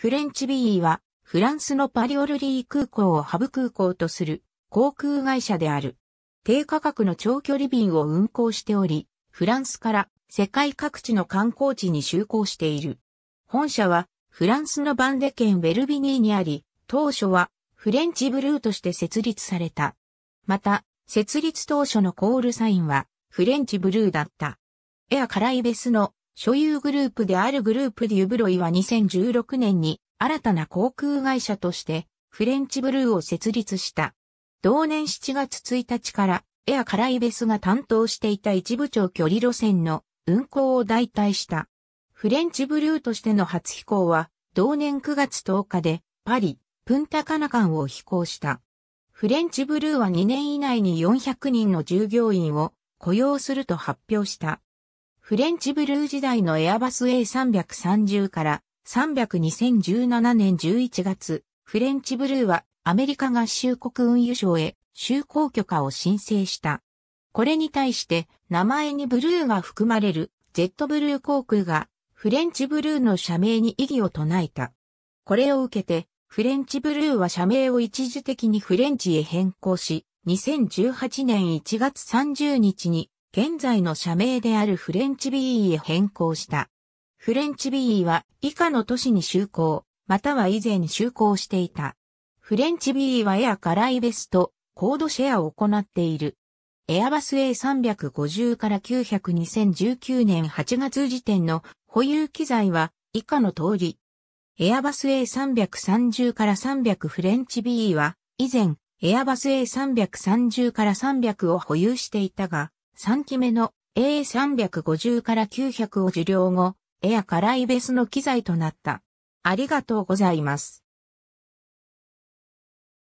フレンチビーは、フランスのパリオルリー空港をハブ空港とする航空会社である。低価格の長距離便を運航しており、フランスから世界各地の観光地に就航している。本社はフランスのバンデ県ベルビニーにあり、当初はフレンチブルーとして設立された。また、設立当初のコールサインはフレンチブルーだった。エアカライベスの所有グループであるグループデュブロイは2016年に新たな航空会社としてフレンチブルーを設立した。同年7月1日からエアカライベスが担当していた一部長距離路線の運行を代替した。フレンチブルーとしての初飛行は同年9月10日でパリ、プンタカナカンを飛行した。フレンチブルーは2年以内に400人の従業員を雇用すると発表した。フレンチブルー時代のエアバス A330 から3002017年11月、フレンチブルーはアメリカ合衆国運輸省へ就航許可を申請した。これに対して名前にブルーが含まれるジェットブルー航空がフレンチブルーの社名に異議を唱えた。これを受けてフレンチブルーは社名を一時的にフレンチへ変更し、2018年1月30日に現在の社名であるフレンチビーへ変更した。フレンチビーは以下の都市に就航、または以前就航していた。フレンチビーはエアカライベスト、コードシェアを行っている。エアバス A350 から9002019年8月時点の保有機材は以下の通り。エアバス A330 から300フレンチ BE は以前エアバス A330 から300を保有していたが、3期目の A350 から900を受領後、エアからイベスの機材となった。ありがとうございます。